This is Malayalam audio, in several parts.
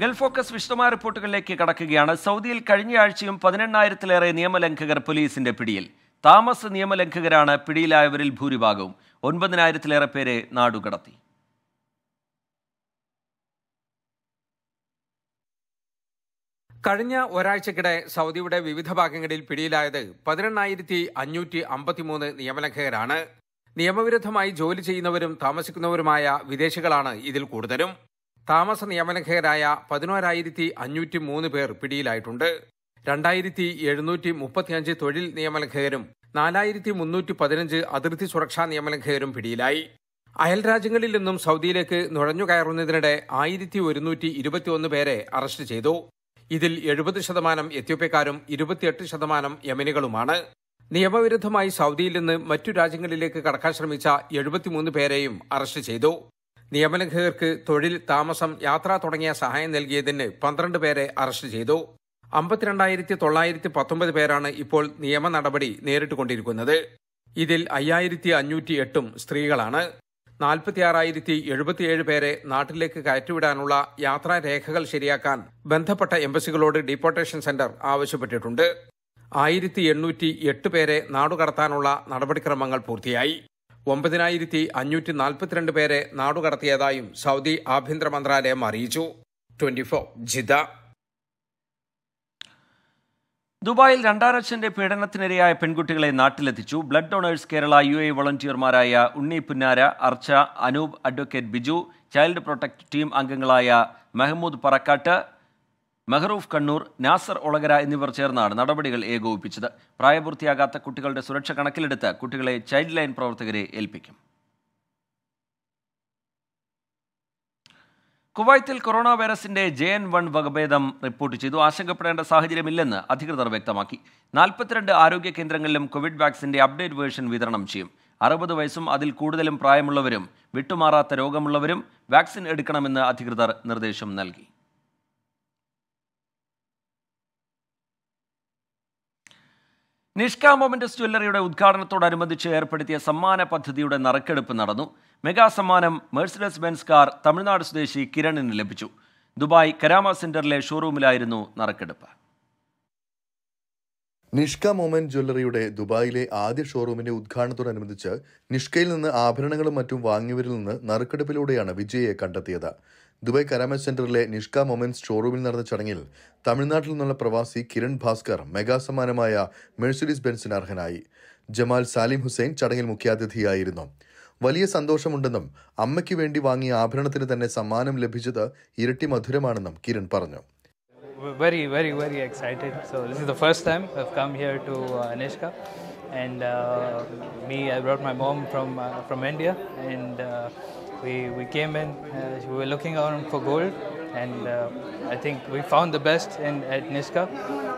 ഗൾഫ് ഫോക്കസ് വിശദമായ റിപ്പോർട്ടുകളിലേക്ക് കടക്കുകയാണ് സൗദിയിൽ കഴിഞ്ഞ ആഴ്ചയും പതിനെണ്ണായിരത്തിലേറെ നിയമലംഘകർ പോലീസിന്റെ പിടിയിൽ താമസ നിയമലംഘകരാണ് പിടിയിലായവരിൽ ഭൂരിഭാഗവും ഒൻപതിനായിരത്തിലേറെ പേരെ നാടുകടത്തി കഴിഞ്ഞ ഒരാഴ്ചക്കിടെ സൗദിയുടെ വിവിധ ഭാഗങ്ങളിൽ പിടിയിലായത് പതിനെണ്ണായിരത്തി അഞ്ഞൂറ്റി അമ്പത്തിമൂന്ന് നിയമലംഘകരാണ് നിയമവിരുദ്ധമായി ജോലി ചെയ്യുന്നവരും താമസിക്കുന്നവരുമായ വിദേശികളാണ് ഇതിൽ കൂടുതലും താമസ നിയമലംഘകരായ പതിനോരായിരത്തി അഞ്ഞൂറ്റി മൂന്ന് പേർ പിടിയിലായിട്ടുണ്ട് രണ്ടായിരത്തി എഴുന്നൂറ്റി മുപ്പത്തിയഞ്ച് തൊഴിൽ നിയമലംഘകരും നാലായിരത്തി മുന്നൂറ്റി പതിനഞ്ച് അതിർത്തി സുരക്ഷാ നിയമലംഘകരും പിടിയിലായി അയൽ രാജ്യങ്ങളിൽ നിന്നും സൗദിയിലേക്ക് നുഴഞ്ഞുകയറുന്നതിനിടെ ആയിരത്തി ഒരുന്നൂറ്റി ഇരുപത്തിയൊന്ന് പേരെ അറസ്റ്റ് ചെയ്തു ഇതിൽ എഴുപത് ശതമാനം എത്യോപ്യക്കാരും ഇരുപത്തിയെട്ട് ശതമാനം യമനികളുമാണ് നിയമവിരുദ്ധമായി സൗദിയിൽ നിന്ന് മറ്റു രാജ്യങ്ങളിലേക്ക് കടക്കാൻ ശ്രമിച്ച എഴുപത്തിമൂന്ന് പേരെയും അറസ്റ്റ് ചെയ്തു നിയമലംഘകർക്ക് തൊഴിൽ താമസം യാത്ര തുടങ്ങിയ സഹായം നൽകിയതിന് പന്ത്രണ്ട് പേരെ അറസ്റ്റ് ചെയ്തു അമ്പത്തിരണ്ടായിരത്തി തൊള്ളായിരത്തി പത്തൊമ്പത് പേരാണ് ഇപ്പോൾ നിയമ നടപടി നേരിട്ടുകൊണ്ടിരിക്കുന്നത് ഇതിൽ അയ്യായിരത്തി അഞ്ഞൂറ്റി എട്ടും സ്ത്രീകളാണ് നാൽപ്പത്തിയാറായിരത്തി എഴുപത്തിയേഴ് പേരെ നാട്ടിലേക്ക് കയറ്റിവിടാനുള്ള യാത്രാ രേഖകൾ ശരിയാക്കാൻ ബന്ധപ്പെട്ട എംബസികളോട് ഡീപ്പോർട്ടേഷൻ സെന്റർ ആവശ്യപ്പെട്ടിട്ടുണ്ട് ആയിരത്തി എണ്ണൂറ്റി എട്ട് പേരെ നാടുകടത്താനുള്ള നടപടിക്രമങ്ങൾ പൂർത്തിയായി ഒമ്പതിനായിരത്തി അഞ്ഞൂറ്റി നാൽപ്പത്തിരണ്ട് പേരെ നാടുകടത്തിയതായും സൗദി ആഭ്യന്തര മന്ത്രാലയം അറിയിച്ചു ട്വന്റി ഫോർ ജിദ ദുബായിൽ രണ്ടാം പീഡനത്തിനിരയായ പെൺകുട്ടികളെ നാട്ടിലെത്തിച്ചു blood donors Kerala U A വളണ്ടിയർമാരായ Unni Punnara Archa Anoop advocate Biju child protect team അംഗങ്ങളായ മെഹമ്മൂദ് പറക്കാട്ട് മെഹറൂഫ് കണ്ണൂർ നാസർ ഒളകര എന്നിവർ ചേർന്നാണ് നടപടികൾ ഏകോപിപ്പിച്ചത് പ്രായപൂർത്തിയാകാത്ത കുട്ടികളുടെ സുരക്ഷ കണക്കിലെടുത്ത് കുട്ടികളെ ചൈൽഡ് ലൈൻ പ്രവർത്തകരെ ഏൽപ്പിക്കും കുവൈത്തിൽ കൊറോണ വൈറസിന്റെ ജെ എൻ വൺ വകഭേദം റിപ്പോർട്ട് ചെയ്തു ആശങ്കപ്പെടേണ്ട സാഹചര്യമില്ലെന്ന് അധികൃതർ വ്യക്തമാക്കി നാൽപ്പത്തിരണ്ട് ആരോഗ്യ കേന്ദ്രങ്ങളിലും കോവിഡ് വാക്സിന്റെ അപ്ഡേറ്റ് വേർഷൻ വിതരണം ചെയ്യും അറുപത് വയസ്സും അതിൽ കൂടുതലും പ്രായമുള്ളവരും വിട്ടുമാറാത്ത രോഗമുള്ളവരും വാക്സിൻ എടുക്കണമെന്ന് അധികൃതർ നിർദ്ദേശം നൽകി നിഷ്കാ മൊമൻറ്റസ് ജ്വല്ലറിയുടെ ഉദ്ഘാടനത്തോടനുബന്ധിച്ച് ഏർപ്പെടുത്തിയ സമ്മാന പദ്ധതിയുടെ നറുക്കെടുപ്പ് നടന്നു മെഗാ സമ്മാനം മെഴ്സിഡസ് ബെൻസ് കാർ തമിഴ്നാട് സ്വദേശി കിരണിന് ലഭിച്ചു ദുബായ് കരാമ സെന്ററിലെ ഷോറൂമിലായിരുന്നു നറുക്കെടുപ്പ് നിഷ്ക മൊമെന്റ് ജ്വല്ലറിയുടെ ദുബായിലെ ആദ്യ ഷോറൂമിന്റെ ഉദ്ഘാടനത്തോടനുബന്ധിച്ച് നിഷ്കയിൽ നിന്ന് ആഭരണങ്ങളും മറ്റും വാങ്ങിയവരിൽ നിന്ന് നറുക്കെടുപ്പിലൂടെയാണ് വിജയയെ കണ്ടെത്തിയത് ദുബായ് കരാമ സെന്ററിലെ നിഷ്ക മൊമെന്റ്സ് ഷോറൂമിൽ നടന്ന ചടങ്ങിൽ തമിഴ്നാട്ടിൽ നിന്നുള്ള പ്രവാസി കിരൺ ഭാസ്കർ മെഗാ സമ്മാനമായ മെഴ്സിഡീസ് ബെൻസിന് അർഹനായി ജമാൽ സാലിം ഹുസൈൻ ചടങ്ങിൽ മുഖ്യാതിഥിയായിരുന്നു വലിയ സന്തോഷമുണ്ടെന്നും അമ്മയ്ക്ക് വേണ്ടി വാങ്ങിയ ആഭരണത്തിന് തന്നെ സമ്മാനം ലഭിച്ചത് ഇരട്ടി മധുരമാണെന്നും കിരൺ പറഞ്ഞു very, very, very excited. So this is the first time I've come here to uh, Anishka, and uh, me, I brought my mom from uh, from India, and uh, we we came in. Uh, we were looking around for gold, and uh, I think we found the best in at Nishka,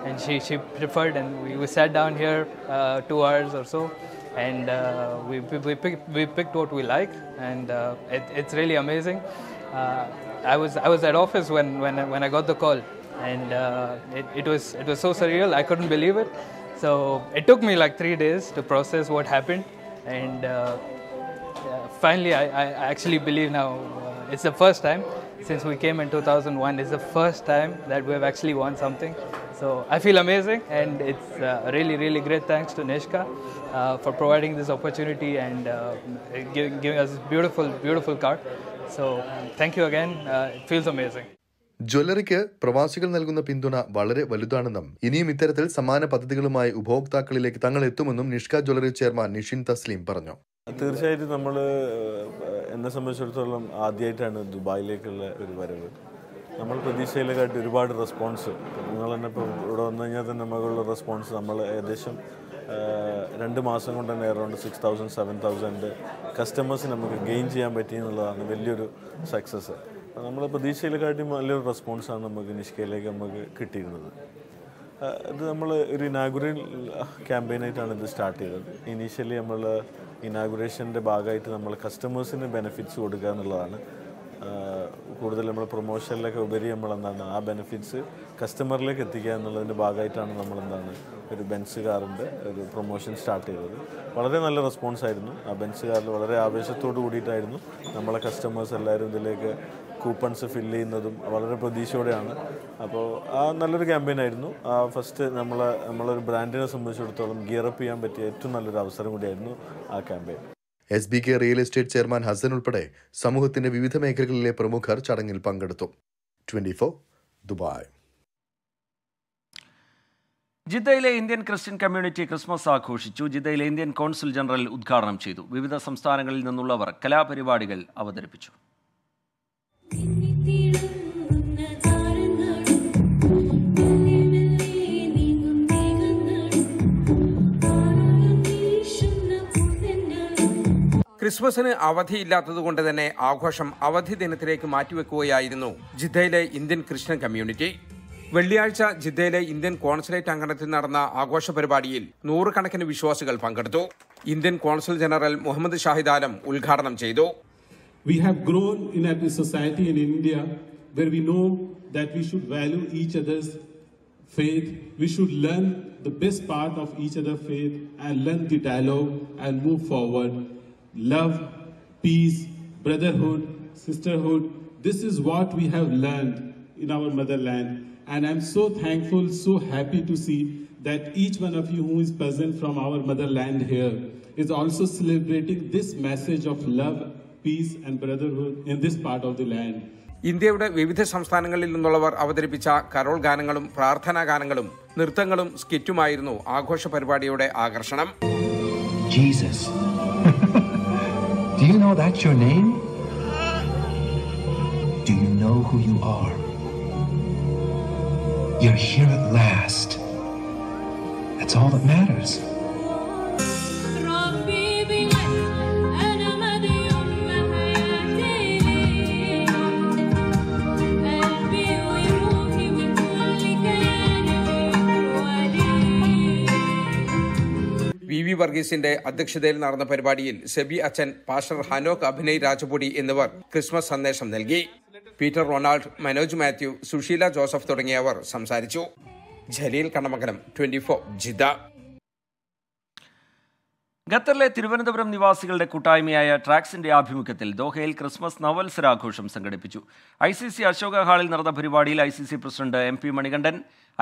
and she she preferred, and we, we sat down here two hours or so. And we, we, picked, we picked what we like, and it, it's really amazing. I was I was at office when when when I got the call, and uh, it, it was it was so surreal. I couldn't believe it. So it took me like three days to process what happened, and uh, finally I, I actually believe now. Uh, it's the first time since we came in 2001. It's the first time that we have actually won something. So I feel amazing, and it's uh, really, really great thanks to Neshka uh, for providing this opportunity and uh, giving, giving us this beautiful, beautiful card. So thank you again. Uh, it feels amazing. ജ്വല്ലറിക്ക് പ്രവാസികൾ നൽകുന്ന പിന്തുണ വളരെ വലുതാണെന്നും ഇനിയും ഇത്തരത്തിൽ സമാന പദ്ധതികളുമായി ഉപഭോക്താക്കളിലേക്ക് തങ്ങൾ എത്തുമെന്നും നിഷ്ക ജ്വല്ലറി ചെയർമാൻ നിഷിൻ തസ്ലീം പറഞ്ഞു തീർച്ചയായിട്ടും നമ്മൾ എന്നെ സംബന്ധിച്ചിടത്തോളം ആദ്യമായിട്ടാണ് ദുബായിലേക്കുള്ള ഒരു വരവ് നമ്മൾ പ്രതീക്ഷയിലേക്കായിട്ട് ഒരുപാട് റെസ്പോൺസ് നിങ്ങൾ തന്നെ ഇപ്പോൾ ഇവിടെ വന്നു കഴിഞ്ഞാൽ തന്നെ നമ്മളുള്ള റെസ്പോൺസ് നമ്മൾ ഏകദേശം രണ്ട് മാസം കൊണ്ട് തന്നെ around six thousand seven thousand customers നമുക്ക് ഗെയിൻ ചെയ്യാൻ പറ്റി എന്നുള്ളതാണ് വലിയൊരു സക്സസ് നമ്മൾ പ്രതീക്ഷയിലെക്കാട്ടിയും നല്ലൊരു റെസ്പോൺസാണ് നമുക്ക് നിഷ്കയിലേക്ക് നമുക്ക് കിട്ടിയിരുന്നത് ഇത് നമ്മൾ ഒരു ഇനാഗുറൽ ക്യാമ്പയിനായിട്ടാണ് ഇത് സ്റ്റാർട്ട് ചെയ്തത് ഇനീഷ്യലി നമ്മൾ ഇനാഗുറേഷൻ്റെ ഭാഗമായിട്ട് നമ്മൾ കസ്റ്റമേഴ്സിന് ബെനിഫിറ്റ്സ് കൊടുക്കുക എന്നുള്ളതാണ് കൂടുതൽ നമ്മൾ പ്രൊമോഷനിലൊക്കെ ഉപരി നമ്മൾ എന്താണ് ആ ബെനിഫിറ്റ്സ് കസ്റ്റമറിലേക്ക് എത്തിക്കുക എന്നുള്ളതിൻ്റെ ഭാഗമായിട്ടാണ് നമ്മൾ എന്താണ് ഒരു ബെൻസ് കാറിൻ്റെ ഒരു പ്രൊമോഷൻ സ്റ്റാർട്ട് ചെയ്തത് വളരെ നല്ല റെസ്പോൺസ് ആയിരുന്നു ആ ബെൻസ് കാറിൽ വളരെ ആവേശത്തോട് കൂടിയിട്ടായിരുന്നു നമ്മളെ കസ്റ്റമേഴ്സ് എല്ലാവരും ഇതിലേക്ക് കൂപ്പൺസ് ഫില്ല് ചെയ്യുന്നതും വളരെ പ്രതീക്ഷയോടെയാണ് അപ്പോൾ ആ നല്ലൊരു ക്യാമ്പയിൻ ആയിരുന്നു ആ ഫസ്റ്റ് നമ്മൾ നമ്മളൊരു ബ്രാൻഡിനെ സംബന്ധിച്ചിടത്തോളം ഗിയറപ്പ് ചെയ്യാൻ പറ്റിയ ഏറ്റവും നല്ലൊരു അവസരം കൂടിയായിരുന്നു ആ campaign S B K real estate chairman Hasan ഉൾപ്പെടെ സമൂഹത്തിന്റെ വിവിധ മേഖലകളിലെ പ്രമുഖർ ചടങ്ങിൽ പങ്കെടുത്തു ട്വന്റി ഫോർ ദുബായ് ജിദ്ദയിലെ ഇന്ത്യൻ ക്രിസ്ത്യൻ കമ്മ്യൂണിറ്റി ക്രിസ്മസ് ആഘോഷിച്ചു ജിദ്ദയിലെ ഇന്ത്യൻ കോൺസുൽ ജനറൽ ഉദ്ഘാടനം ചെയ്തു വിവിധ സംസ്ഥാനങ്ങളിൽ നിന്നുള്ളവർ കലാപരിപാടികൾ അവതരിപ്പിച്ചു ക്രിസ്മസിന് കൊണ്ട് തന്നെ ആഘോഷം അവധി ദിനത്തിലേക്ക് മാറ്റിവെക്കുകയായിരുന്നു ജിദ്ദയിലെ ഇന്ത്യൻ ക്രിസ്ത്യൻ കമ്മ്യൂണിറ്റി വെള്ളിയാഴ്ച ജിദ്ദയിലെ ഇന്ത്യൻ കോൺസുലേറ്റ് അങ്കണത്തിൽ നടന്ന ആഘോഷ പരിപാടിയിൽ നൂറുകണക്കിന് വിശ്വാസികൾ പങ്കെടുത്തു Indian consul general Muhammad Shahid Alam ഉദ്ഘാടനം ചെയ്തു We have grown in a society in India where we know that we should value each other's faith. We should learn the best part of each other's faith and learn the dialogue and move forward. Love, peace, brotherhood, sisterhood. This is what we have learned in our motherland. And I'm so thankful, so happy to see that each one of you who is present from our motherland here is also celebrating this message of love peace and brotherhood in this part of the land. ഇന്ത്യയുടെ വിവിധ സംസ്ഥാനങ്ങളിൽ നിന്നുള്ളവർ അവതരിപ്പിച്ച കരോൾ ഗാനങ്ങളും പ്രാർത്ഥനാ ഗാനങ്ങളും നൃത്തങ്ങളും സ്കിറ്റുമായിരുന്നു ആഘോഷ പരിപാടിയുടെ ആകർഷണം Jesus. Do you know that's your name? Do you know who you are? You're here at last. That's all that matters. V വർഗീസിന്റെ അധ്യക്ഷതയിൽ നടന്ന പരിപാടിയിൽ സെബി അച്ഛൻ പാസ്റ്റർ ഹനോക് അഭിനയ് രാജപുടി എന്നിവർ ക്രിസ്മസ് സന്ദേശം നൽകി Peter Ronald Manoj Mathew Sushila Joseph തുടങ്ങിയവർ സംസാരിച്ചു Jaleel Kannamangalam twenty four Jeddah ഖത്തറിലെ തിരുവനന്തപുരം നിവാസികളുടെ കൂട്ടായ്മയായ ട്രാക്സിന്റെ ആഭിമുഖ്യത്തിൽ ദോഹയിൽ ക്രിസ്മസ് നവത്സരാഘോഷം സംഘടിപ്പിച്ചു ഐ സി സി അശോക ഹാളിൽ നടന്ന പരിപാടിയിൽ I C C president M P Manikandan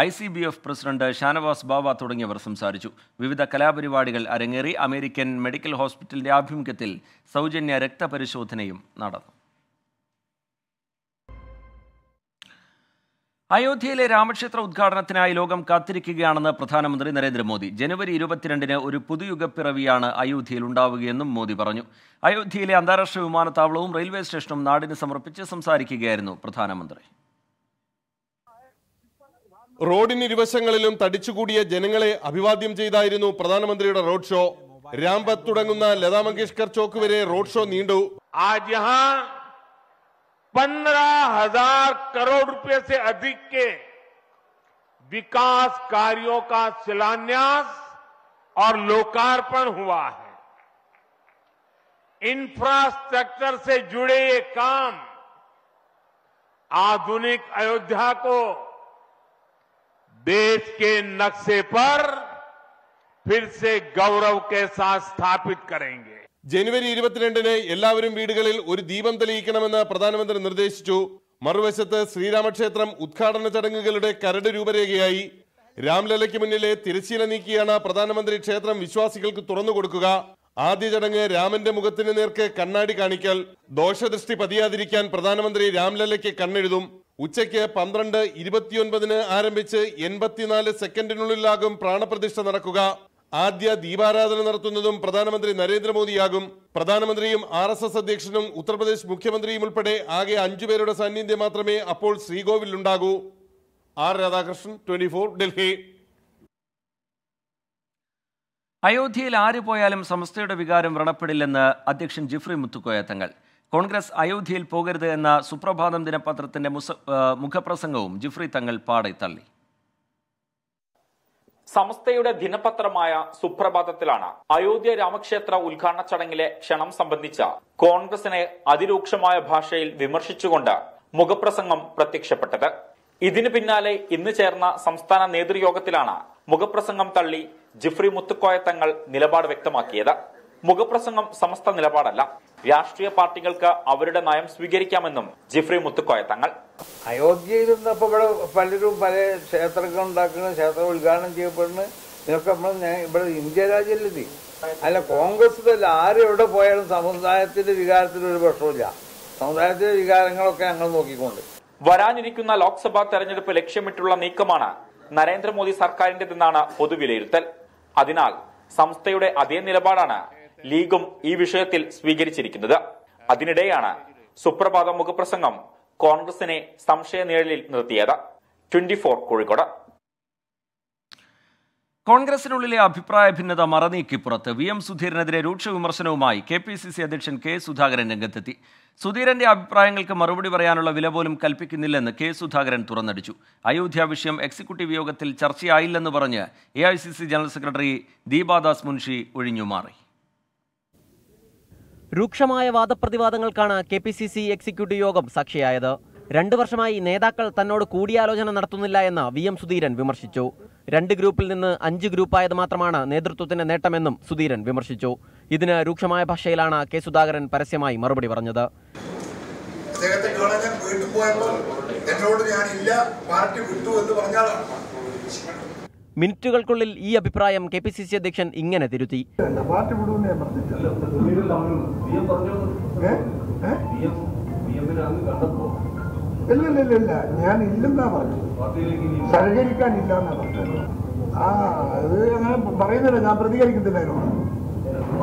I C B F president Shanavas Baba തുടങ്ങിയവർ സംസാരിച്ചു വിവിധ കലാപരിപാടികൾ അരങ്ങേറി അമേരിക്കൻ മെഡിക്കൽ ഹോസ്പിറ്റലിന്റെ ആഭിമുഖ്യത്തിൽ സൗജന്യ രക്തപരിശോധനയും നടന്നു അയോധ്യയിലെ രാമക്ഷേത്ര ഉദ്ഘാടനത്തിനായി ലോകം കാത്തിരിക്കുകയാണെന്ന് പ്രധാനമന്ത്രി നരേന്ദ്രമോദി ജനുവരി ഇരുപത്തിരണ്ടിന് ഒരു പുതുയുഗപ്പിറവിയാണ് അയോധ്യയിൽ ഉണ്ടാവുകയെന്നും മോദി പറഞ്ഞു അയോധ്യയിലെ അന്താരാഷ്ട്ര വിമാനത്താവളവും റെയിൽവേ സ്റ്റേഷനും നാടിന് സമർപ്പിച്ച് സംസാരിക്കുകയായിരുന്നു പ്രധാനമന്ത്രി റോഡിന് ഇരുവശങ്ങളിലും തടിച്ചുകൂടിയ ജനങ്ങളെ അഭിവാദ്യം ചെയ്തായിരുന്നു പ്രധാനമന്ത്രിയുടെ റോഡ് ഷോ രാംപത്ത് തുടങ്ങുന്ന ലതാ മങ്കേഷ്കർ ചോക്ക് വരെ റോഡ് ഷോ നീണ്ടു ആജ് पंद्रह हजार करोड़ रुपए से अधिक के विकास कार्यों का शिलान्यास और लोकार्पण हुआ है इंफ्रास्ट्रक्चर से जुड़े ये काम आधुनिक अयोध्या को देश के नक्शे पर फिर से गौरव के साथ स्थापित करेंगे ജനുവരി ഇരുപത്തിരണ്ടിന് എല്ലാവരും വീടുകളിൽ ഒരു ദീപം തെളിയിക്കണമെന്ന് പ്രധാനമന്ത്രി നിർദ്ദേശിച്ചു മറുവശത്ത് ശ്രീരാമക്ഷേത്രം ഉദ്ഘാടന ചടങ്ങുകളുടെ കരട് രൂപരേഖയായി രാംലലയ്ക്ക് മുന്നിലെ തിരശ്ശീല നീക്കിയാണ് പ്രധാനമന്ത്രി ക്ഷേത്രം വിശ്വാസികൾക്ക് തുറന്നു കൊടുക്കുക ആദ്യ ചടങ്ങ് രാമന്റെ മുഖത്തിന് നേർക്ക് കണ്ണാടി കാണിക്കൽ ദോഷദൃഷ്ടി പതിയാതിരിക്കാൻ പ്രധാനമന്ത്രി രാംലലയ്ക്ക് കണ്ണെഴുതും ഉച്ചയ്ക്ക് പന്ത്രണ്ട് ഇരുപത്തിയൊൻപതിന് ആരംഭിച്ച് എൺപത്തിനാല് സെക്കൻഡിനുള്ളിലാകും പ്രാണപ്രതിഷ്ഠ നടക്കുക ആദ്യ ദീപാരാധന നടത്തുന്നതും പ്രധാനമന്ത്രി നരേന്ദ്രമോദിയാകും പ്രധാനമന്ത്രിയും ആർ എസ് എസ് അധ്യക്ഷനും ഉത്തർപ്രദേശ് മുഖ്യമന്ത്രിയും ഉൾപ്പെടെ ആകെ അഞ്ചുപേരുടെ സാന്നിധ്യം മാത്രമേ അപ്പോൾ ശ്രീകോവിലുണ്ടാകൂ ആർ രാധാകൃഷ്ണൻ ട്വന്റി ഡൽഹി അയോധ്യയിൽ ആര് പോയാലും സമസ്തയുടെ വികാരം വ്രണപ്പെടില്ലെന്ന് അധ്യക്ഷൻ ജിഫ്രി മുത്തുക്കോയ തങ്ങൾ കോൺഗ്രസ് അയോധ്യയിൽ പോകരുത് എന്ന സുപ്രഭാതം ദിനപത്രത്തിന്റെ മുഖപ്രസംഗവും ജിഫ്രി തങ്ങൾ പാടെ തള്ളി സമസ്തയുടെ ദിനപത്രമായ സുപ്രഭാതത്തിലാണ് അയോധ്യ രാമക്ഷേത്ര ഉദ്ഘാടന ചടങ്ങിലെ ക്ഷണം സംബന്ധിച്ച കോൺഗ്രസിനെ അതിരൂക്ഷമായ ഭാഷയിൽ വിമർശിച്ചുകൊണ്ട് മുഖപ്രസംഗം പ്രത്യക്ഷപ്പെട്ടത് ഇതിനു പിന്നാലെ ഇന്ന് ചേർന്ന സംസ്ഥാന നേതൃയോഗത്തിലാണ് മുഖപ്രസംഗം തള്ളി ജിഫ്രി മുത്തുക്കോയ തങ്ങൾ നിലപാട് വ്യക്തമാക്കിയത് മുഖപ്രസംഗം സമസ്ത നിലപാടല്ല രാഷ്ട്രീയ പാർട്ടികൾക്ക് അവരുടെ നയം സ്വീകരിക്കാമെന്നും ജിഫ്രി മുത്തുക്കോയ തങ്ങൾ അയോധ്യയിലിരുന്നപ്പോൾ ഇവിടെ പലരും പല ക്ഷേത്രങ്ങൾ ഉണ്ടാക്കുന്നു ക്ഷേത്രം ഉദ്ഘാടനം ചെയ്യപ്പെടുന്നു ഇതൊക്കെ നമ്മൾ ഞാൻ ഇവിടെ ഇന്ത്യ രാജ്യമല്ലേ അല്ല കോൺഗ്രസ് അല്ല എവിടെ പോയാലും സമുദായത്തിന്റെ വികാരത്തിൽ ഒരു പ്രശ്നമില്ല സമുദായത്തിലെ വികാരങ്ങളൊക്കെ ഞങ്ങൾ നോക്കിക്കൊണ്ട് വരാനിരിക്കുന്ന ലോക്സഭാ തെരഞ്ഞെടുപ്പ് ലക്ഷ്യമിട്ടുള്ള നീക്കമാണ് നരേന്ദ്രമോദി സർക്കാരിന്റേതെന്നാണ് പൊതുവിലയിരുത്തൽ അതിനാൽ സംസ്ഥയുടെ അതേ നിലപാടാണ് ലീഗും ഈ വിഷയത്തിൽ സ്വീകരിച്ചിരിക്കുന്നത് അതിനിടെയാണ് സുപ്രഭാത മുഖപ്രസംഗം കോൺഗ്രസിനെ സംശയ നിഴലിൽ നിർത്തിയത് ട്വന്റി ഫോർ കോഴിക്കോട് കോൺഗ്രസിനുള്ളിലെ അഭിപ്രായ ഭിന്നത മറനീക്കി പുറത്ത് വി എം സുധീരനെതിരെ രൂക്ഷ വിമർശനവുമായി കെ പി സി സി അധ്യക്ഷൻ കെ സുധാകരൻ രംഗത്തെത്തി സുധീരന്റെ അഭിപ്രായങ്ങൾക്ക് മറുപടി പറയാനുള്ള വില പോലും കൽപ്പിക്കുന്നില്ലെന്ന് കെ സുധാകരൻ തുറന്നടിച്ചു അയോധ്യ വിഷയം എക്സിക്യൂട്ടീവ് യോഗത്തിൽ ചർച്ചയായില്ലെന്ന് പറഞ്ഞ് A I C C general secretary Deepadas Munshi ഒഴിഞ്ഞുമാറി രൂക്ഷമായ വാദപ്രതിവാദങ്ങൾക്കാണ് K P C C executive യോഗം സാക്ഷിയായത് രണ്ട് വർഷമായി നേതാക്കൾ തന്നോട് കൂടിയാലോചന നടത്തുന്നില്ല എന്ന് വി എം സുധീരൻ വിമർശിച്ചു രണ്ട് ഗ്രൂപ്പിൽ നിന്ന് അഞ്ച് ഗ്രൂപ്പായത് മാത്രമാണ് നേതൃത്വത്തിന്റെ നേട്ടമെന്നും സുധീരൻ വിമർശിച്ചു ഇതിന് രൂക്ഷമായ ഭാഷയിലാണ് കെ സുധാകരൻ പരസ്യമായി മറുപടി പറഞ്ഞത് അദ്ദേഹത്തെ കാണാൻ വീട്ടിൽ പോയപ്പോൾ എന്നോട് ഞാനില്ല പാർട്ടി വിട്ടു എന്ന് പറഞ്ഞാലാണ് മിനിറ്റുകൾക്കുള്ളിൽ ഈ അഭിപ്രായം കെ പി സി സി അധ്യക്ഷൻ ഇങ്ങനെ തിരുത്തി ഞാൻ പറഞ്ഞു ആ പറയുന്നില്ല ഞാൻ പ്രതികരിക്കത്തില്ല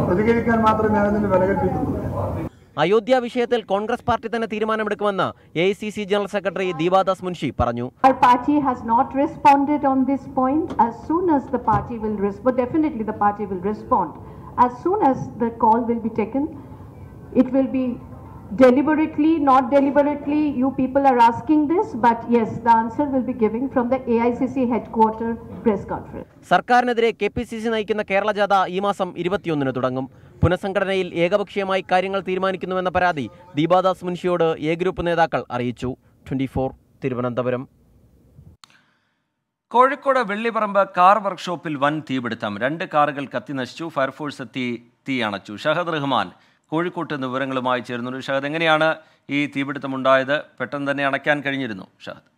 പ്രതികരിക്കാൻ മാത്രം ഞാനതിന് വിലകൽപ്പിക്കുന്നില്ല അയോധ്യ വിഷയത്തിൽ കോൺഗ്രസ് പാർട്ടി തന്നെ തീരുമാനമെടുക്കുമെന്ന് A C C general secretary Deepadas Munshi പറഞ്ഞു party has not responded on point as soon as the party will the party will respond as soon as the call will be it will be deliberately, not deliberately, you people are asking this, but yes, the answer will be given from the AICC headquarter press conference. സർക്കാരിനെതിരെ കെ പി സി സി നയിക്കുന്ന കേരള ജാഥ ഈ മാസം ഇരുപത്തിയൊന്നിന് തുടങ്ങും പുനഃസംഘടനയിൽ ഏകപക്ഷീയമായി കാര്യങ്ങൾ തീരുമാനിക്കുന്നുവെന്ന പരാതി ദീപാദാസ് മുൻഷിയോട് എ ഗ്രൂപ്പ് നേതാക്കൾ അറിയിച്ചു ട്വന്റി തിരുവനന്തപുരം കോഴിക്കോട് വെള്ളിപറമ്പ് കാർ വർക്ക്ഷോപ്പിൽ വൻ തീപിടുത്തം രണ്ട് കാറുകൾ കത്തി നശിച്ചു ഫയർഫോഴ്സ് എത്തി തീ അണച്ചു ഷഹദ് റഹ്മാൻ കോഴിക്കോട്ട് വിവരങ്ങളുമായി ചേരുന്നുണ്ട് ഷഹദ് എങ്ങനെയാണ് ഈ തീപിടുത്തം ഉണ്ടായത് പെട്ടെന്ന് തന്നെ അണയ്ക്കാൻ കഴിഞ്ഞിരുന്നു ഷഹദ്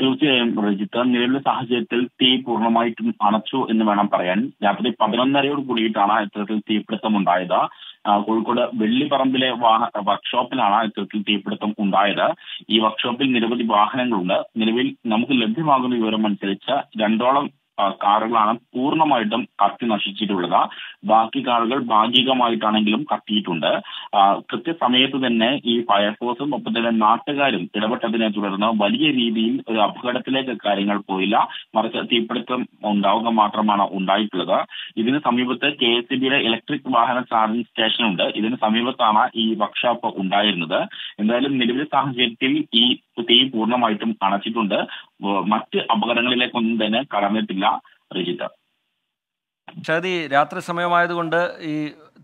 തീർച്ചയായും റജിത്ത് നിലവിലെ സാഹചര്യത്തിൽ തീ പൂർണ്ണമായിട്ടും അണച്ചു എന്ന് വേണം പറയാൻ രാത്രി പതിനൊന്നരയോട് കൂടിയിട്ടാണ് ഇത്തരത്തിൽ തീപിടുത്തം ഉണ്ടായത് കോഴിക്കോട് വെള്ളിപ്പറമ്പിലെ വർക്ക്ഷോപ്പിലാണ് ഇത്തരത്തിൽ തീപിടുത്തം ഉണ്ടായത് ഈ വർക്ക്ഷോപ്പിൽ നിരവധി വാഹനങ്ങളുണ്ട് നിലവിൽ നമുക്ക് ലഭ്യമാകുന്ന വിവരം അനുസരിച്ച് രണ്ടോളം കാറുകളാണ് പൂർണ്ണമായിട്ടും കത്തി നശിച്ചിട്ടുള്ളത് ബാക്കി കാറുകൾ ഭാഗികമായിട്ടാണെങ്കിലും കത്തിയിട്ടുണ്ട് കൃത്യസമയത്ത് തന്നെ ഈ ഫയർഫോഴ്സും ഒപ്പം തന്നെ നാട്ടുകാരും ഇടപെട്ടതിനെ തുടർന്ന് വലിയ രീതിയിൽ ഒരു അപകടത്തിലേക്ക് കാര്യങ്ങൾ പോയില്ല മറിച്ച് തീപിടുത്തം ഉണ്ടാവുക മാത്രമാണ് ഉണ്ടായിട്ടുള്ളത് ഇതിന് സമീപത്ത് കെ എസ് സി ബിയുടെ ഇലക്ട്രിക് വാഹന ചാർജിംഗ് സ്റ്റേഷൻ ഉണ്ട് ഇതിന് സമീപത്താണ് ഈ വർക്ക്ഷോപ്പ് ഉണ്ടായിരുന്നത് എന്തായാലും നിലവിലെ സാഹചര്യത്തിൽ ഈ കുട്ടിയെ പൂർണ്ണമായിട്ടും അണച്ചിട്ടുണ്ട് മറ്റ് അപകടങ്ങളിലേക്കൊന്നും തന്നെ കടന്നിട്ടില്ല രജിത്ത് ഷാദി രാത്രി സമയമായതുകൊണ്ട് ഈ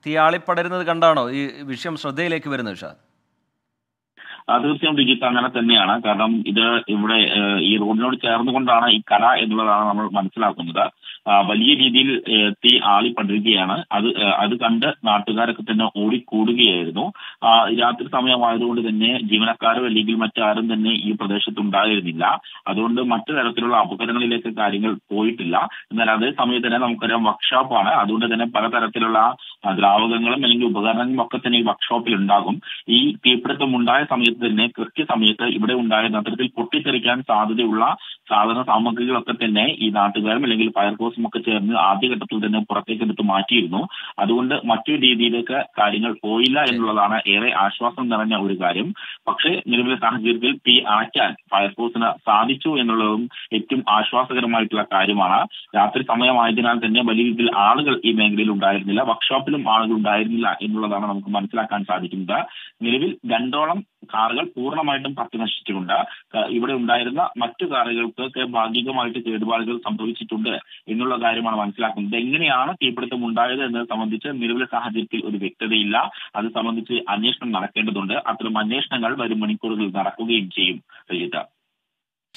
തീയാളിപ്പടരുന്നത് കണ്ടാണോ ഈ വിഷയം ശ്രദ്ധയിലേക്ക് വരുന്നത് ഷാദ് തീർച്ചയായും ലിജിത്ത് അങ്ങനെ തന്നെയാണ് കാരണം ഇത് ഇവിടെ ഈ റോഡിനോട് ചേർന്നുകൊണ്ടാണ് ഈ കല എന്നുള്ളതാണ് നമ്മൾ മനസ്സിലാക്കുന്നത് വലിയ രീതിയിൽ തീ ആളിപ്പടരുകയാണ് അത് അത് കണ്ട് നാട്ടുകാരൊക്കെ തന്നെ ഓടിക്കൂടുകയായിരുന്നു രാത്രി സമയമായതുകൊണ്ട് തന്നെ ജീവനക്കാരോ അല്ലെങ്കിൽ മറ്റാരും തന്നെ ഈ പ്രദേശത്ത് ഉണ്ടായിരുന്നില്ല അതുകൊണ്ട് മറ്റു തരത്തിലുള്ള അപകടങ്ങളിലേക്ക് കാര്യങ്ങൾ പോയിട്ടില്ല എന്നാൽ അതേ സമയത്ത് തന്നെ നമുക്കറിയാം വർക്ക്ഷോപ്പാണ് അതുകൊണ്ട് തന്നെ പലതരത്തിലുള്ള ദ്രാവകങ്ങളും അല്ലെങ്കിൽ ഉപകരണങ്ങളും ഒക്കെ തന്നെ ഈ വർക്ക്ഷോപ്പിൽ ഉണ്ടാകും ഈ തീപിടുത്തം ഉണ്ടായ സമയത്ത് തന്നെ കൃത്യസമയത്ത് ഇവിടെ ഉണ്ടായിരുന്ന അത്തരത്തിൽ പൊട്ടിത്തെറിക്കാൻ സാധ്യതയുള്ള സാധന സാമഗ്രികളൊക്കെ തന്നെ ഈ നാട്ടുകാരും അല്ലെങ്കിൽ ഫയർഫോഴ്സും ഒക്കെ ചേർന്ന് ആദ്യഘട്ടത്തിൽ തന്നെ പുറത്തേക്കെടുത്ത് മാറ്റിയിരുന്നു അതുകൊണ്ട് മറ്റു രീതിയിലേക്ക് കാര്യങ്ങൾ പോയില്ല എന്നുള്ളതാണ് ഏറെ ആശ്വാസം നിറഞ്ഞ ഒരു കാര്യം പക്ഷേ നിലവിലെ സാഹചര്യത്തിൽ തീ ആറ്റാൻ ഫയർഫോഴ്സിന് സാധിച്ചു എന്നുള്ളതും ഏറ്റവും ആശ്വാസകരമായിട്ടുള്ള കാര്യമാണ് രാത്രി സമയമായതിനാൽ തന്നെ വലിയ രീതിയിൽ ആളുകൾ ഈ മേഖലയിൽ ഉണ്ടായിരുന്നില്ല വർക്ക്ഷോപ്പിലും ആളുകൾ ഉണ്ടായിരുന്നില്ല എന്നുള്ളതാണ് നമുക്ക് മനസ്സിലാക്കാൻ സാധിക്കുന്നത് നിലവിൽ രണ്ടോളം കാറുകൾ പൂർണ്ണമായിട്ടും നശിച്ചിട്ടുണ്ട് ഇവിടെ ഉണ്ടായിരുന്ന മറ്റു കാറുകൾക്ക് ഭാഗികമായിട്ട് കേടുപാടുകൾ സംഭവിച്ചിട്ടുണ്ട് എന്നുള്ള കാര്യമാണ് മനസ്സിലാക്കുന്നത് എങ്ങനെയാണ് തീപിടുത്തം ഉണ്ടായത് എന്നത് സംബന്ധിച്ച് സംബന്ധിച്ച് നിലവിലെ സാഹചര്യത്തിൽ ഒരു വ്യക്തതയില്ല അത് സംബന്ധിച്ച് അന്വേഷണം നടക്കേണ്ടതുണ്ട് അത്തരം അന്വേഷണങ്ങൾ വരും മണിക്കൂറുകളിൽ നടക്കുകയും ചെയ്യും രജിത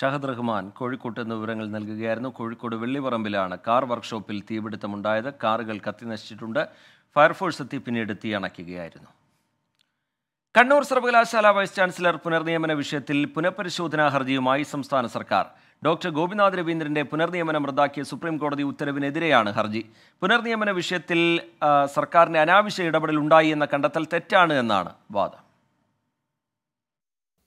ഷഹദ് റഹ്മാൻ കോഴിക്കോട്ട് എന്ന വിവരങ്ങൾ നൽകുകയായിരുന്നു കോഴിക്കോട് വെള്ളിപറമ്പിലാണ് കാർ വർക്ക്ഷോപ്പിൽ തീപിടുത്തമുണ്ടായത് കാറുകൾ കത്തിനശിച്ചിട്ടുണ്ട് ഫയർഫോഴ്സ് എത്തി പിന്നീട് തീയണയ്ക്കുകയായിരുന്നു കണ്ണൂർ സർവകലാശാല വൈസ് ചാൻസലർ പുനർനിയമന വിഷയത്തിൽ പുനഃപരിശോധനാ ഹർജിയുമായി സംസ്ഥാന സർക്കാർ ഡോക്ടർ ഗോപിനാഥ് രവീന്ദ്രന്റെ പുനർനിയമനം റദ്ദാക്കിയ സുപ്രീം കോടതി ഉത്തരവിനെതിരെയാണ് ഹർജി പുനർനിയമന വിഷയത്തിൽ സർക്കാരിന്റെ അനാവശ്യ ഇടപെടൽ ഉണ്ടായി എന്ന കണ്ടെത്തൽ തെറ്റാണ് എന്നാണ് വാദം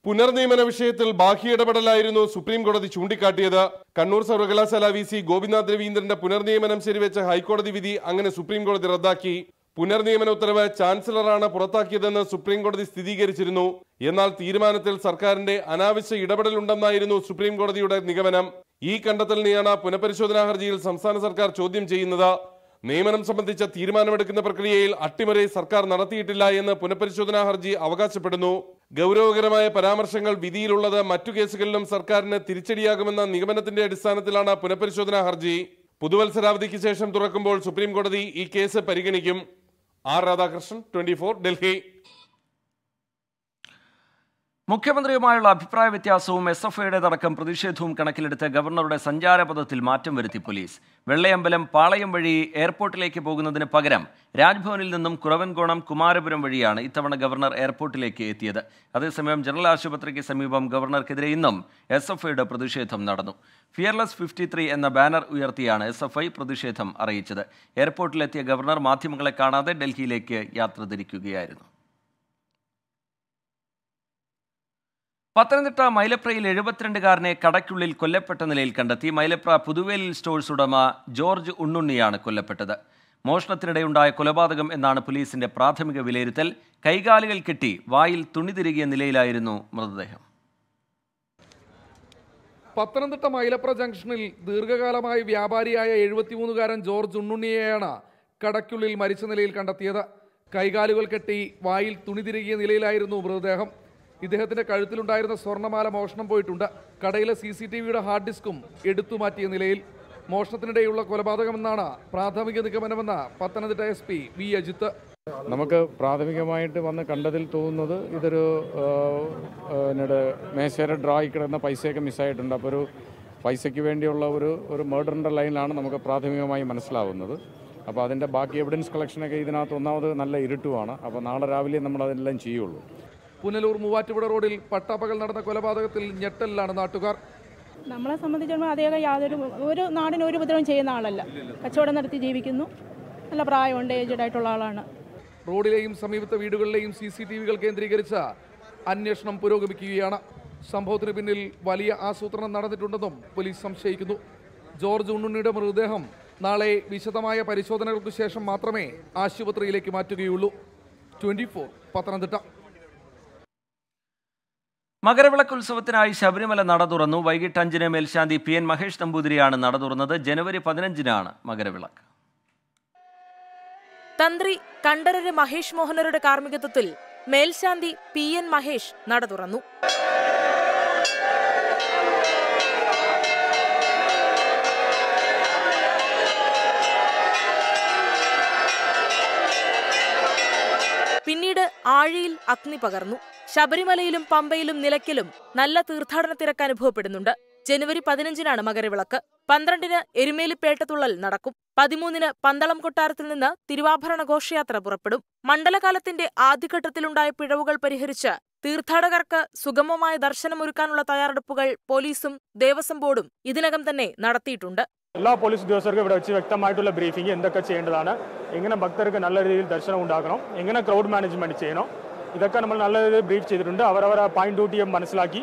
പുനർനിയമന വിഷയത്തിൽ ബാഹ്യ ഇടപെടലായിരുന്നു സുപ്രീം കോടതി ചൂണ്ടിക്കാട്ടിയത് കണ്ണൂർ സർവകലാശാല വി സി ഗോപിനാഥ് രവീന്ദ്രന്റെ പുനർനിയമനം ശരിവെച്ച ഹൈക്കോടതി വിധി അങ്ങനെ സുപ്രീം കോടതി റദ്ദാക്കി പുനർനിയമന ഉത്തരവ് ചാൻസലറാണ് പുറത്താക്കിയതെന്ന് സുപ്രീം കോടതി സ്ഥിരീകരിച്ചിരുന്നു എന്നാൽ തീരുമാനത്തിൽ സർക്കാരിന്റെ അനാവശ്യ ഇടപെടലുണ്ടെന്നായിരുന്നു സുപ്രീം കോടതിയുടെ നിഗമനം ഈ കണ്ടെത്തലിനെയാണ് പുനഃപരിശോധനാ ഹർജിയിൽ സംസ്ഥാന സർക്കാർ ചോദ്യം ചെയ്യുന്നത് നിയമനം സംബന്ധിച്ച തീരുമാനമെടുക്കുന്ന പ്രക്രിയയിൽ അട്ടിമറി സർക്കാർ നടത്തിയിട്ടില്ല എന്ന് പുനഃപരിശോധനാ ഹർജി അവകാശപ്പെടുന്നു ഗൗരവകരമായ പരാമർശങ്ങൾ വിധിയിലുള്ളത് മറ്റു കേസുകളിലും സർക്കാരിന് തിരിച്ചടിയാകുമെന്ന നിഗമനത്തിന്റെ അടിസ്ഥാനത്തിലാണ് പുനഃപരിശോധനാ ഹർജി പുതുവത്സരാവധിക്ക് ശേഷം തുറക്കുമ്പോൾ സുപ്രീം കോടതി ഈ കേസ് പരിഗണിക്കും R. Radhakrishnan, 24, Delhi. മുഖ്യമന്ത്രിയുമായുള്ള അഭിപ്രായ വ്യത്യാസവും എസ് എഫ് അടക്കം പ്രതിഷേധവും കണക്കിലെടുത്ത് ഗവർണറുടെ സഞ്ചാരപഥത്തിൽ മാറ്റം വരുത്തി പോലീസ് വെള്ളയമ്പലം പാളയം വഴി എയർപോർട്ടിലേക്ക് പോകുന്നതിന് പകരം രാജ്ഭവനിൽ നിന്നും കുറവൻകോണം കുമാരപുരം വഴിയാണ് ഇത്തവണ ഗവർണർ എയർപോർട്ടിലേക്ക് എത്തിയത് അതേസമയം ജനറൽ ആശുപത്രിക്ക് സമീപം ഗവർണർക്കെതിരെ ഇന്നും എസ് എഫ് ഐയുടെ പ്രതിഷേധം നടന്നു ഫിയർലെസ് ഫിഫ്റ്റി ത്രീ എന്ന ബാനർ ഉയർത്തിയാണ് എസ് എഫ് ഐ പ്രതിഷേധം അറിയിച്ചത് എയർപോർട്ടിലെത്തിയ ഗവർണർ മാധ്യമങ്ങളെ കാണാതെ ഡൽഹിയിലേക്ക് യാത്ര തിരിക്കുകയായിരുന്നു പത്തനംതിട്ട മൈലപ്രയിൽ എഴുപത്തിരണ്ടുകാരനെ കടയ്ക്കുള്ളിൽ കൊല്ലപ്പെട്ട നിലയിൽ കണ്ടെത്തി മൈലപ്ര പുതുവേലിൽ സ്റ്റോഴ്സ് ഉടമ ജോർജ് ഉണ്ണുണ്ണിയാണ് കൊല്ലപ്പെട്ടത് മോഷണത്തിനിടെയുണ്ടായ കൊലപാതകം എന്നാണ് പോലീസിന്റെ പ്രാഥമിക വിലയിരുത്തൽ കൈകാലുകൾ കെട്ടി വായിൽ തുണി തിരികിയ നിലയിലായിരുന്നു മൃതദേഹം പത്തനംതിട്ട മൈലപ്ര ജംഗ്ഷനിൽ ദീർഘകാലമായി വ്യാപാരിയായ എഴുപത്തിമൂന്നുകാരൻ ജോർജ് ഉണ്ണുണ്ണിയെയാണ് കടയ്ക്കുള്ളിൽ മരിച്ച നിലയിൽ കണ്ടെത്തിയത് കൈകാലുകൾ കെട്ടി വായിൽ തുണി തിരികിയ നിലയിലായിരുന്നു മൃതദേഹം ഇദ്ദേഹത്തിന്റെ കഴുത്തിലുണ്ടായിരുന്ന സ്വർണ്ണമാല മോഷണം പോയിട്ടുണ്ട് കടയിലെ സി സി ടി വിയുടെ ഹാർഡ് ഡിസ്കും എടുത്തു മാറ്റിയ നിലയിൽ മോഷണത്തിനിടെയുള്ള കൊലപാതകമെന്നാണ് പ്രാഥമിക നിഗമനമെന്ന Pathanamthitta S P V Ajith നമുക്ക് പ്രാഥമികമായിട്ട് വന്ന് കണ്ടതിൽ തോന്നുന്നത് ഇതൊരു എന്നോട് മേശയുടെ ഡ്രോയിൽ കിടന്ന പൈസയൊക്കെ മിസ്സായിട്ടുണ്ട് അപ്പോൾ ഒരു പൈസയ്ക്ക് വേണ്ടിയുള്ള ഒരു ഒരു മേഡറിൻ്റെ ലൈനിലാണ് നമുക്ക് പ്രാഥമികമായി മനസ്സിലാവുന്നത് അപ്പോൾ അതിൻ്റെ ബാക്കി എവിഡൻസ് കളക്ഷനൊക്കെ ഇതിനകത്ത് ഒന്നാമത് നല്ല ഇരുട്ടുമാണ് അപ്പോൾ നാളെ രാവിലെ നമ്മൾ അതെല്ലാം ചെയ്യുള്ളൂ പുനലൂർ മൂവാറ്റുപുഴ റോഡിൽ പട്ടാപ്പകൽ നടന്ന കൊലപാതകത്തിൽ ഞെട്ടലിലാണ് നാട്ടുകാർ നമ്മളെ സംബന്ധിച്ചിടത്തോളം അദ്ദേഹം യാതൊരു ഒരു നാടിന് ഒരു ഉപദ്രവം ചെയ്യുന്ന ആളല്ല കച്ചവടം നടത്തി ജീവിക്കുന്നു നല്ല പ്രായമുണ്ട് ഏജഡ് ആയിട്ടുള്ള ആളാണ് റോഡിലെയും സമീപത്തെ വീടുകളിലെയും സി സി ടി വികൾ കേന്ദ്രീകരിച്ച അന്വേഷണം പുരോഗമിക്കുകയാണ് സംഭവത്തിന് പിന്നിൽ വലിയ ആസൂത്രണം നടന്നിട്ടുണ്ടെന്നും പോലീസ് സംശയിക്കുന്നു ജോർജ് ഉണ്ണുണ്ണിയുടെ മൃതദേഹം നാളെ വിശദമായ പരിശോധനകൾക്ക് ശേഷം മാത്രമേ ആശുപത്രിയിലേക്ക് മാറ്റുകയുള്ളൂ ട്വൻറ്റി പത്തനംതിട്ട മകരവിളക്ക് ഉത്സവത്തിനായി ശബരിമല നട തുറന്നു വൈകിട്ട് അഞ്ചിന് മേൽശാന്തി പി എൻ മഹേഷ് നമ്പൂതിരിയാണ് നട തുറന്നത് ജനുവരി പതിനഞ്ചിനാണ് മകരവിളക്ക് തന്ത്രി കണ്ഠരര് മഹേഷ് മോഹനരുടെ കാർമ്മികത്വത്തിൽ മേൽശാന്തി പി എൻ മഹേഷ് നട തുറന്നു പിന്നീട് ആഴിയിൽ അഗ്നി പകർന്നു ശബരിമലയിലും പമ്പയിലും നിലയ്ക്കലും നല്ല തീർത്ഥാടന തിരക്ക് അനുഭവപ്പെടുന്നുണ്ട് ജനുവരി പതിനഞ്ചിനാണ് മകരവിളക്ക് പന്ത്രണ്ടിന് എരുമേലിപ്പേട്ടതുള്ളൽ നടക്കും പതിമൂന്നിന് പന്തളം കൊട്ടാരത്തിൽ നിന്ന് തിരുവാഭരണ ഘോഷയാത്ര പുറപ്പെടും മണ്ഡലകാലത്തിന്റെ ആദ്യഘട്ടത്തിലുണ്ടായ പിഴവുകൾ പരിഹരിച്ച് തീർത്ഥാടകർക്ക് സുഗമമായ ദർശനമൊരുക്കാനുള്ള തയ്യാറെടുപ്പുകൾ പോലീസും ദേവസ്വം ബോർഡും ഇതിനകം തന്നെ നടത്തിയിട്ടുണ്ട് എല്ലാ പോലീസ് ഉദ്യോഗസ്ഥർക്കും ഇവിടെ വെച്ച് വ്യക്തമായിട്ടുള്ള ബ്രീഫിംഗ് എന്തൊക്കെ ചെയ്യേണ്ടതാണ് എങ്ങനെ ഭക്തർക്ക് നല്ല രീതിയിൽ ദർശനം ഉണ്ടാക്കണം എങ്ങനെ ക്രൗഡ് മാനേജ്മെന്റ് ചെയ്യണം ഇതൊക്കെ നമ്മൾ നല്ല രീതിയിൽ ബ്രീഫ് ചെയ്തിട്ടുണ്ട് അവരവരെ പോയിന്റ് ഡ്യൂട്ടിയും മനസ്സിലാക്കി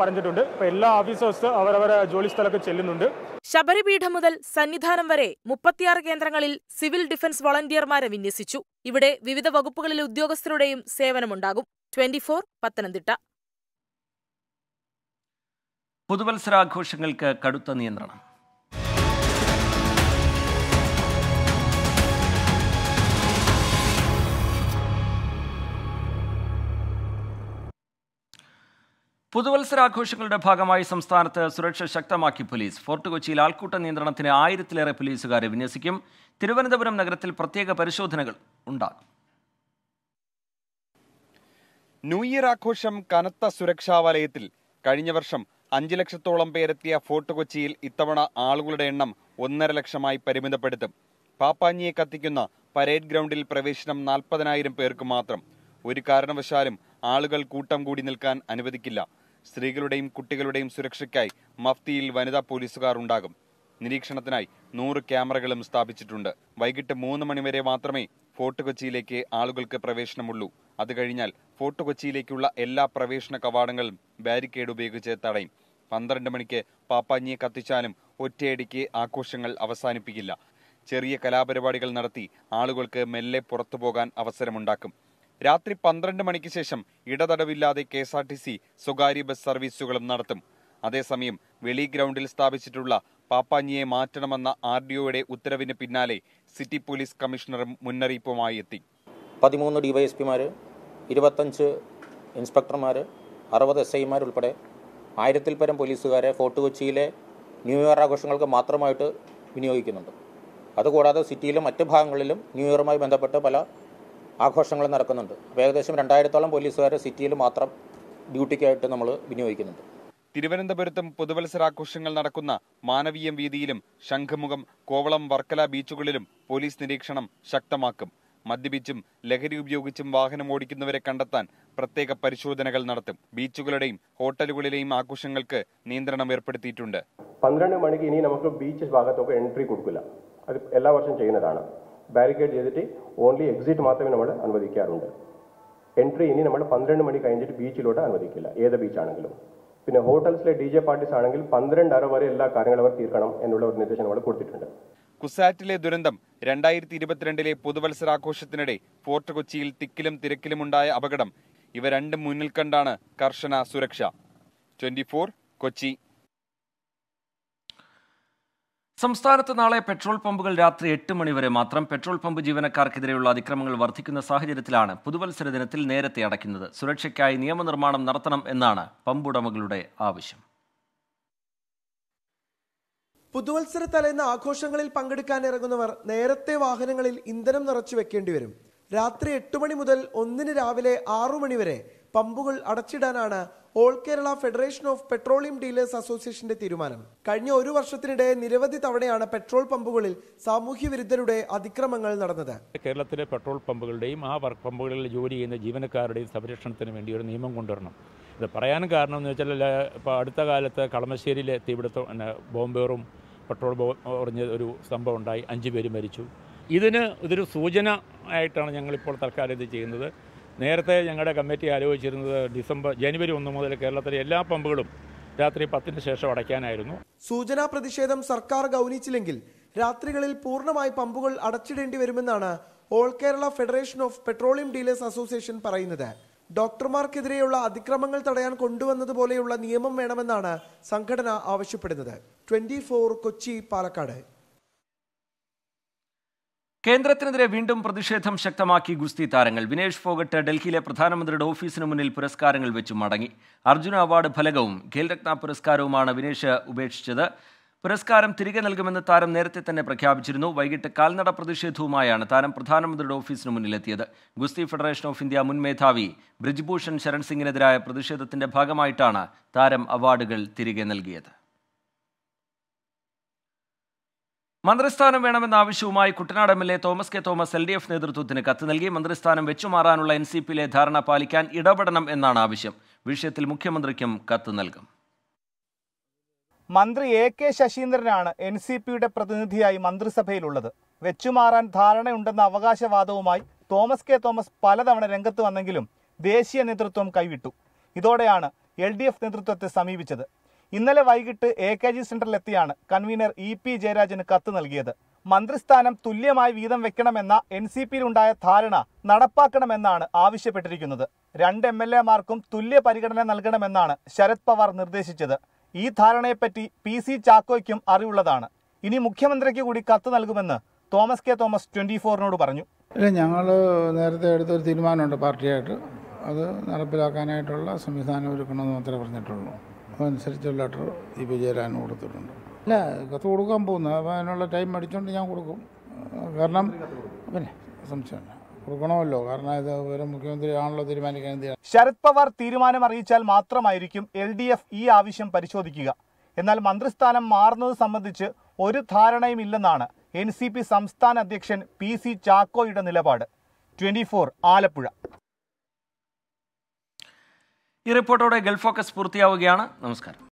പറഞ്ഞിട്ടുണ്ട് ഇപ്പൊ എല്ലാ ഓഫീസേഴ്സ് അവരവരെ ജോലി സ്ഥലമൊക്കെ ചെല്ലുന്നുണ്ട് ശബരിപീഠം മുതൽ സന്നിധാനം വരെ മുപ്പത്തിയാറ് കേന്ദ്രങ്ങളിൽ സിവിൽ ഡിഫൻസ് വളണ്ടിയർമാരെ വിന്യസിച്ചു ഇവിടെ വിവിധ വകുപ്പുകളിലെ ഉദ്യോഗസ്ഥരുടെയും സേവനമുണ്ടാകും ട്വന്റി ഫോർ പത്തനംതിട്ട പുതുവത്സരാഘോഷങ്ങൾക്ക് കടുത്ത നിയന്ത്രണം പുതുവത്സരാഘോഷങ്ങളുടെ ഭാഗമായി സംസ്ഥാനത്ത് സുരക്ഷ ശക്തമാക്കി പോലീസ് ഫോർട്ട് കൊച്ചിയിൽ ആൾക്കൂട്ട നിയന്ത്രണത്തിന് ആയിരത്തിലേറെ പോലീസുകാരെ വിന്യസിക്കും തിരുവനന്തപുരം നഗരത്തിൽ പ്രത്യേക പരിശോധനകൾ ഉണ്ടാകും ന്യൂ ഇയർ ആഘോഷം കനത്ത സുരക്ഷാ വലയത്തിൽ കഴിഞ്ഞ വർഷം അഞ്ച് ലക്ഷത്തോളം പേരെത്തിയ ഫോർട്ട് കൊച്ചിയിൽ ഇത്തവണ ആളുകളുടെ എണ്ണം ഒന്നര ലക്ഷമായി പരിമിതപ്പെടുത്തും പാപ്പാഞ്ഞിയെ കത്തിക്കുന്ന പരേഡ് ഗ്രൗണ്ടിൽ പ്രവേശനം നാൽപ്പതിനായിരം പേർക്ക് മാത്രം ഒരു കാരണവശാലും ആളുകൾ കൂട്ടം കൂടി നിൽക്കാൻ അനുവദിക്കില്ല സ്ത്രീകളുടെയും കുട്ടികളുടെയും സുരക്ഷയ്ക്കായി മഫ്തിയിൽ വനിതാ പോലീസുകാർ ഉണ്ടാകും നിരീക്ഷണത്തിനായി നൂറ് ക്യാമറകളും സ്ഥാപിച്ചിട്ടുണ്ട് വൈകിട്ട് മൂന്ന് മണിവരെ മാത്രമേ ഫോർട്ട് കൊച്ചിയിലേക്ക് ആളുകൾക്ക് പ്രവേശനമുള്ളൂ അത് കഴിഞ്ഞാൽ ഫോർട്ട് കൊച്ചിയിലേക്കുള്ള എല്ലാ പ്രവേശന കവാടങ്ങളും ബാരിക്കേഡ് ഉപയോഗിച്ച് തടയും പന്ത്രണ്ട് മണിക്ക് പാപ്പാഞ്ഞിയെ കത്തിച്ചാലും ഒറ്റയടിക്ക് ആഘോഷങ്ങൾ അവസാനിപ്പിക്കില്ല ചെറിയ കലാപരിപാടികൾ നടത്തി ആളുകൾക്ക് മെല്ലെ പുറത്തു പോകാൻ അവസരമുണ്ടാക്കും രാത്രി പന്ത്രണ്ട് മണിക്ക് ശേഷം ഇടതടവില്ലാതെ K S R T C സ്വകാര്യ ബസ് സർവീസുകളും നടത്തും അതേസമയം വെളി ഗ്രൗണ്ടിൽ സ്ഥാപിച്ചിട്ടുള്ള പാപ്പാഞ്ഞിയെ മാറ്റണമെന്ന ആർ ഡി ഒയുടെ ഉത്തരവിന് പിന്നാലെ സിറ്റി പോലീസ് കമ്മീഷണറും മുന്നറിയിപ്പുമായി എത്തി പതിമൂന്ന് ഡിവൈഎസ്പിമാർ ഇരുപത്തഞ്ച് ഇൻസ്പെക്ടർമാർ അറുപത് എസ് ഐമാർ ഉൾപ്പെടെ ആയിരത്തിൽ പരം പോലീസുകാരെ ഫോർട്ട് കൊച്ചിയിലെ ന്യൂ ഇയർ ആഘോഷങ്ങൾക്ക് മാത്രമായിട്ട് വിനിയോഗിക്കുന്നുണ്ട് അതുകൂടാതെ സിറ്റിയിലെ മറ്റ് ഭാഗങ്ങളിലും ന്യൂ ഇയറുമായി ബന്ധപ്പെട്ട് പല ആഘോഷങ്ങൾ നടക്കുന്നുണ്ട് അപ്പോൾ ഏകദേശം രണ്ടായിരത്തോളം പോലീസുകാരെ സിറ്റിയിൽ മാത്രം ഡ്യൂട്ടിക്കായിട്ട് നമ്മൾ വിനിയോഗിക്കുന്നുണ്ട് തിരുവനന്തപുരത്തും പുതുവത്സരാഘോഷങ്ങൾ നടക്കുന്ന മാനവീയം വീതിയിലും ശംഖുമുഖം കോവളം വർക്കല ബീച്ചുകളിലും പോലീസ് നിരീക്ഷണം ശക്തമാക്കും മദ്യപിച്ചും ലഹരി ഉപയോഗിച്ചും വാഹനം ഓടിക്കുന്നവരെ കണ്ടെത്താൻ പ്രത്യേക പരിശോധനകൾ നടത്തും ബീച്ചുകളുടെയും ഹോട്ടലുകളിലെയും ആഘോഷങ്ങൾക്ക് നിയന്ത്രണം ഏർപ്പെടുത്തിയിട്ടുണ്ട് പന്ത്രണ്ട് മണിക്ക് ഇനി നമുക്ക് ബീച്ച് ഭാഗത്തൊക്കെ എൻട്രി കൊടുക്കില്ല അത് എല്ലാ വർഷം ചെയ്യുന്നതാണ് ബാരിക്കേഡ് ചെയ്തിട്ട് ഓൺലി എക്സിറ്റ് മാത്രമേ നമ്മൾ അനുവദിക്കാറുണ്ട് എൻട്രി ഇനി നമ്മൾ പന്ത്രണ്ട് മണി കഴിഞ്ഞിട്ട് ബീച്ചിലോട്ട് അനുവദിക്കില്ല ഏത് ബീച്ചാണെങ്കിലും പിന്നെ ഹോട്ടൽസിലെ ഡി ജെ പാർട്ടീസ് ആണെങ്കിൽ പന്ത്രണ്ട് അര വരെ എല്ലാ കാര്യങ്ങളും അവർ തീർക്കണം എന്നുള്ള ഒരു നിർദ്ദേശം നമ്മൾ കൊടുത്തിട്ടുണ്ട് കുസാറ്റിലെ ദുരന്തം രണ്ടായിരത്തി ഇരുപത്തിരണ്ടിലെ പുതുവത്സരാഘോഷത്തിനിടെ ഫോർട്ട് കൊച്ചിയിൽ തിക്കിലും തിരക്കിലുമുണ്ടായ അപകടം ഇവ രണ്ടും മുന്നിൽ കണ്ടാണ് കർശന സുരക്ഷ ട്വന്റി കൊച്ചി സംസ്ഥാനത്ത് നാളെ പെട്രോൾ പമ്പുകൾ രാത്രി എട്ട് മണിവരെ മാത്രം പെട്രോൾ പമ്പ് ജീവനക്കാർക്കെതിരെയുള്ള അതിക്രമങ്ങൾ വർദ്ധിക്കുന്ന സാഹചര്യത്തിലാണ് പുതുവത്സര ദിനത്തിൽ നേരത്തെ അടയ്ക്കുന്നത് സുരക്ഷയ്ക്കായി നിയമനിർമ്മാണം നടത്തണം എന്നാണ് പമ്പുടമകളുടെ ആവശ്യം പുതുവത്സര തലേന്ന് ആഘോഷങ്ങളിൽ പങ്കെടുക്കാൻ ഇറങ്ങുന്നവർ നേരത്തെ വാഹനങ്ങളിൽ ഇന്ധനം നിറച്ചു വെക്കേണ്ടി വരും രാത്രി എട്ട് മണി മുതൽ ഒന്നിന് രാവിലെ ആറു മണിവരെ പമ്പുകൾ അടച്ചിടാനാണ് all Kerala federation of petroleum dealers അസോസിയേഷന്റെ തീരുമാനം കഴിഞ്ഞ ഒരു വർഷത്തിനിടെ നിരവധി തവണയാണ് പെട്രോൾ പമ്പുകളിൽ സാമൂഹ്യ വിരുദ്ധരുടെ അതിക്രമങ്ങൾ നടന്നത് കേരളത്തിലെ പെട്രോൾ പമ്പുകളുടെയും ആ വർക്ക് പമ്പുകളിൽ ജോലി ചെയ്യുന്ന ജീവനക്കാരുടെയും സംരക്ഷണത്തിന് വേണ്ടി ഒരു നിയമം കൊണ്ടുവരണം ഇത് പറയാൻ കാരണം എന്ന് വെച്ചാൽ ഇപ്പോൾ അടുത്ത കാലത്ത് കളമശ്ശേരിയിലെ തീപിടുത്തം ബോംബേറും പെട്രോൾ ഒറിഞ്ഞ ഒരു സംഭവം ഉണ്ടായി അഞ്ച് പേര് മരിച്ചു ഇതിന് ഇതൊരു സൂചന ആയിട്ടാണ് ഞങ്ങളിപ്പോൾ തൽക്കാലം ഇത് ചെയ്യുന്നത് നേരത്തെ ഞങ്ങളുടെ കമ്മിറ്റി ആലോചിച്ചിരുന്നത് ഡിസംബർ ജനുവരി ഒന്ന് മുതൽ കേരളത്തിലെ എല്ലാ പമ്പുകളും രാത്രി പത്തിന് ശേഷം അടയ്ക്കാനായിരുന്നു സൂചനാ പ്രതിഷേധം സർക്കാർ ഗൗനിച്ചില്ലെങ്കിൽ രാത്രികളിൽ പൂർണ്ണമായി പമ്പുകൾ അടച്ചിടേണ്ടി വരുമെന്നാണ് all Kerala federation of petroleum dealers association പറയുന്നത് ഡോക്ടർമാർക്കെതിരെയുള്ള അതിക്രമങ്ങൾ തടയാൻ കൊണ്ടുവന്നതുപോലെയുള്ള നിയമം വേണമെന്നാണ് സംഘടന ആവശ്യപ്പെടുന്നത് ട്വന്റി കൊച്ചി പാലക്കാട് കേന്ദ്രത്തിനെതിരെ വീണ്ടും പ്രതിഷേധം ശക്തമാക്കി ഗുസ്തി താരങ്ങൾ വിനേഷ് ഫോഗട്ട് ഡൽഹിയിലെ പ്രധാനമന്ത്രിയുടെ ഓഫീസിന് മുന്നിൽ പുരസ്കാരങ്ങൾ വെച്ച് മടങ്ങി അർജുന അവാർഡ് ഫലകവും ഖേൽരത്ന പുരസ്കാരവുമാണ് വിനേഷ് ഉപേക്ഷിച്ചത് പുരസ്കാരം തിരികെ നൽകുമെന്ന് താരം നേരത്തെ തന്നെ പ്രഖ്യാപിച്ചിരുന്നു വൈകിട്ട് കാൽനട പ്രതിഷേധവുമായാണ് താരം പ്രധാനമന്ത്രിയുടെ ഓഫീസിന് മുന്നിലെത്തിയത് ഗുസ്തി ഫെഡറേഷൻ ഓഫ് ഇന്ത്യ മുൻ മേധാവി ബ്രിജ്ഭൂഷൺ ശരൺ സിംഗിനെതിരായ പ്രതിഷേധത്തിന്റെ ഭാഗമായിട്ടാണ് താരം അവാർഡുകൾ തിരികെ നൽകിയത് മന്ത്രിസ്ഥാനം വേണമെന്ന ആവശ്യവുമായി Kuttanad M L A Thomas K Thomas L D F നേതൃത്വത്തിന് കത്ത് നൽകി മന്ത്രിസ്ഥാനം വെച്ചുമാറാനുള്ള എൻ സി പിയിലെ ധാരണ പാലിക്കാൻ ഇടപെടണം എന്നാണ് ആവശ്യം വിഷയത്തിൽ മുഖ്യമന്ത്രിക്കും കത്ത് നൽകും മന്ത്രി എ കെ ശശീന്ദ്രനാണ് എൻ സി പിയുടെ പ്രതിനിധിയായി മന്ത്രിസഭയിലുള്ളത് വെച്ചുമാറാൻ ധാരണയുണ്ടെന്ന അവകാശവാദവുമായി തോമസ് കെ തോമസ് പലതവണ രംഗത്ത് വന്നെങ്കിലും ദേശീയ നേതൃത്വം കൈവിട്ടു ഇതോടെയാണ് എൽ നേതൃത്വത്തെ സമീപിച്ചത് ഇന്നലെ വൈകിട്ട് എ കെ ജി സെന്ററിലെത്തിയാണ് കൺവീനർ ഇ പി ജയരാജന് കത്ത് നൽകിയത് മന്ത്രിസ്ഥാനം തുല്യമായി വീതം വെക്കണമെന്ന എൻ സി പിയിലുണ്ടായ ധാരണ നടപ്പാക്കണമെന്നാണ് ആവശ്യപ്പെട്ടിരിക്കുന്നത് രണ്ട് എം എൽ മാർക്കും തുല്യ പരിഗണന നൽകണമെന്നാണ് ശരത് പവാർ നിർദ്ദേശിച്ചത് ഈ ധാരണയെപ്പറ്റി പി സി ചാക്കോയ്ക്കും അറിവുള്ളതാണ് ഇനി മുഖ്യമന്ത്രിക്ക് കൂടി കത്ത് നൽകുമെന്ന് തോമസ് കെ തോമസ് ട്വന്റി ഫോറിനോട് പറഞ്ഞു ഞങ്ങൾ നേരത്തെ എടുത്തൊരു തീരുമാനമുണ്ട് പാർട്ടിയായിട്ട് അത് നടപ്പിലാക്കാനായിട്ടുള്ള സംവിധാനം ഒരുക്കണമെന്ന് മാത്രമേ പറഞ്ഞിട്ടുള്ളൂ അതനുസരിച്ചുള്ള ലെറ്റർ ഈ വിജയരാൻ കൊടുത്തിട്ടുണ്ട് അല്ല കത്ത് കൊടുക്കാൻ പോകുന്നത് അപ്പം അതിനുള്ള ടൈം അടിച്ചുകൊണ്ട് ഞാൻ കൊടുക്കും കാരണം പിന്നെ സംശയമില്ല കൊടുക്കണമല്ലോ കാരണം ഇത് ഒരു മുഖ്യമന്ത്രിയാണല്ലോ ആണല്ലോ ശരത് പവാർ തീരുമാനം അറിയിച്ചാൽ മാത്രമായിരിക്കും എൽ ഡി എഫ് ഈ ആവശ്യം പരിശോധിക്കുക എന്നാൽ മന്ത്രിസ്ഥാനം മാറുന്നത് സംബന്ധിച്ച് ഒരു ധാരണയും ഇല്ലെന്നാണ് എൻ സി പി സംസ്ഥാന അധ്യക്ഷൻ പി സി ചാക്കോയുടെ നിലപാട് ട്വന്റി ആലപ്പുഴ ഈ റിപ്പോർട്ടോടെ ഗൾഫ് ഫോക്കസ് പൂർത്തിയാവുകയാണ് നമസ്കാരം